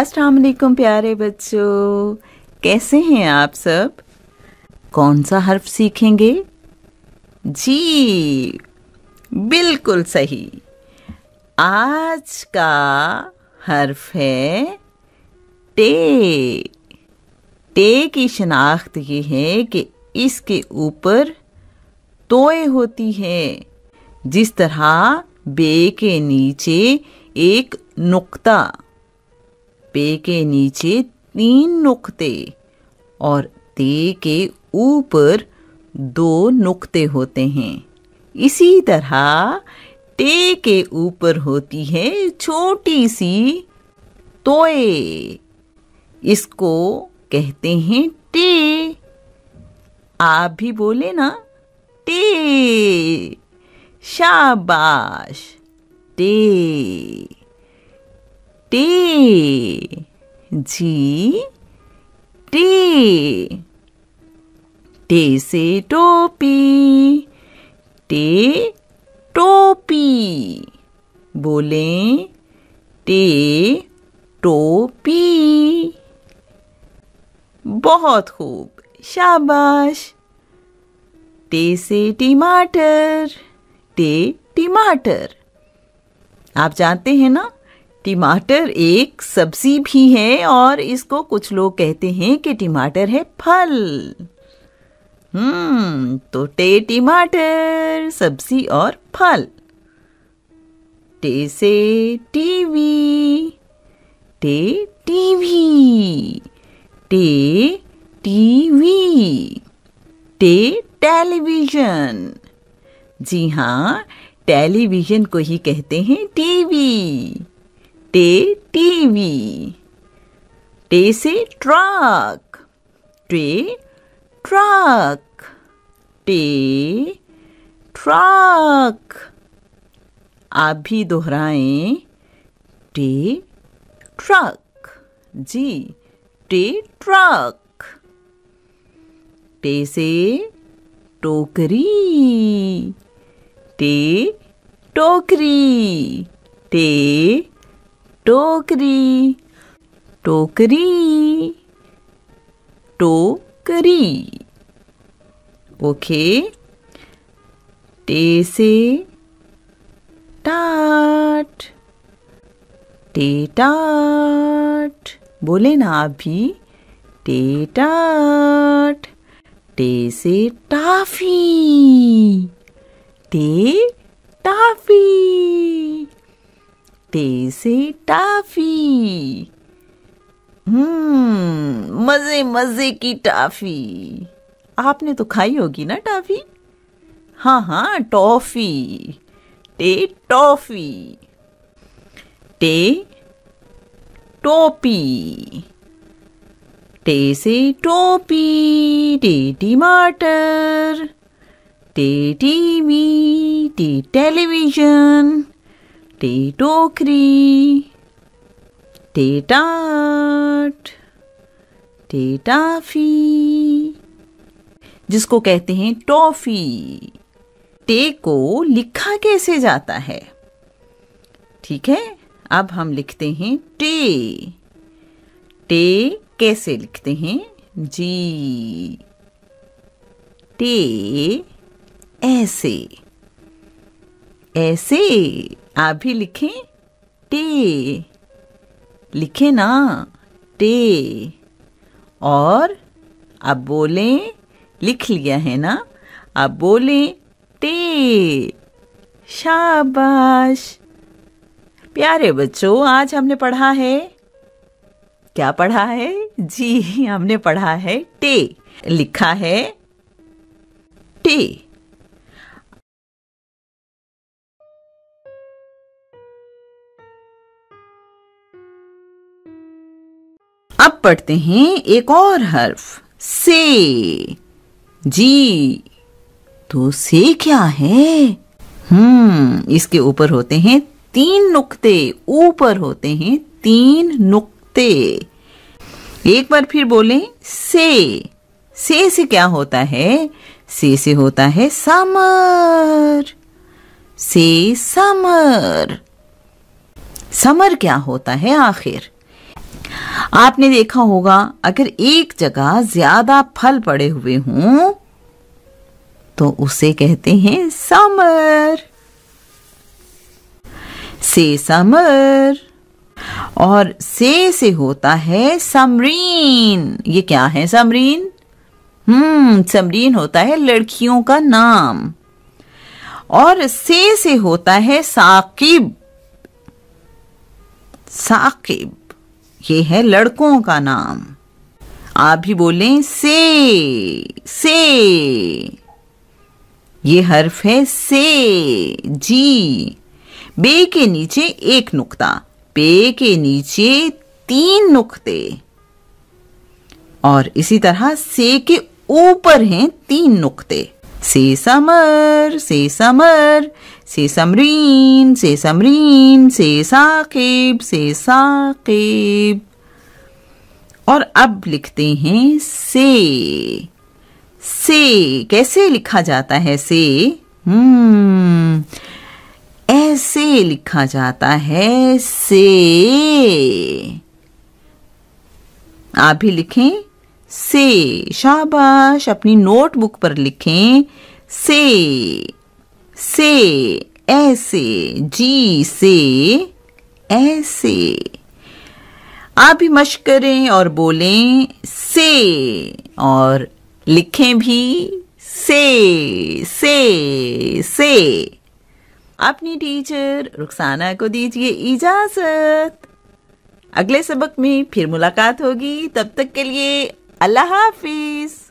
अस्सलाम वालेकुम प्यारे बच्चों कैसे हैं आप सब कौन सा हर्फ सीखेंगे जी बिल्कुल सही आज का हर्फ है टे टे की शनाख्त ये है कि इसके ऊपर तोय होती है जिस तरह बे के नीचे एक नुक्ता पे के नीचे तीन नुक्ते और ते के ऊपर दो नुक्ते होते हैं इसी तरह टे के ऊपर होती है छोटी सी तोए इसको कहते हैं टे आप भी बोले ना टे शाबाश टे टी जी टी टे से टोपी टे टोपी बोले टे टोपी बहुत खूब शाबाश टे से टिमाटर टे टिमाटर आप जानते हैं ना टिमाटर एक सब्जी भी है और इसको कुछ लोग कहते हैं कि टिमाटर है फल हम्म तो टे टिमाटर सब्जी और फल टे से टीवी टे टीवी टे टीवी टे टेलीविजन जी हाँ टेलीविजन को ही कहते हैं टीवी टे टीवी टे से ट्रक टे ट्रक टे ट्रक आप भी दोहराएं टे ट्रक जी टे ट्रक टे से टोकरी टे टोकरी टे टोकरी टोकरी टोकरी ओके टे से टाट टे टाट बोले ना आप भी टे टाट टे से टाफी टे टाफी से टाफी हम्म मज़े मज़े की टाफी आपने तो खाई होगी ना टाफी हाँ हाँ टॉफी टे टॉफी टे टोपी टे से टोपी टे टमाटर टे टीवी टे टेलीविजन टी टोकरी टे टाट टाफी जिसको कहते हैं टॉफी टे को लिखा कैसे जाता है ठीक है अब हम लिखते हैं टे टे कैसे लिखते हैं जी टे ऐसे ऐसे आप भी लिखें टे लिखे ना टे और आप बोलें लिख लिया है ना आप बोलें टे शाबाश प्यारे बच्चों आज हमने पढ़ा है क्या पढ़ा है जी हमने पढ़ा है टे लिखा है टे अब पढ़ते हैं एक और हर्फ से जी तो से क्या है हम्म इसके ऊपर होते हैं तीन नुक्ते ऊपर होते हैं तीन नुक्ते एक बार फिर बोले से से से क्या होता है से से होता है समर से समर समर क्या होता है आखिर आपने देखा होगा अगर एक जगह ज्यादा फल पड़े हुए हों तो उसे कहते हैं समर से समर और से से होता है समरीन ये क्या है समरीन हम्म समरीन होता है लड़कियों का नाम और से से होता है साकिब साकिब ये है लड़कों का नाम आप भी बोलें से से ये हर्फ है से जी बे के नीचे एक नुक्ता पे के नीचे तीन नुक्ते और इसी तरह से के ऊपर हैं तीन नुक्ते Sesamer, sesamer, sesamrin, sesamrin, sesaqib, sesaqib. और अब लिखते हैं से से कैसे लिखा जाता है से हम्म ऐसे लिखा जाता है से आप भी लिखें से शाबाश अपनी नोटबुक पर लिखें से से ऐसे जी से ऐसे आप भी मश करें और बोलें से और लिखें भी से से से अपनी टीचर रुखसाना को दीजिए इजाजत अगले सबक में फिर मुलाकात होगी तब तक के लिए अल्लाह हाफिज़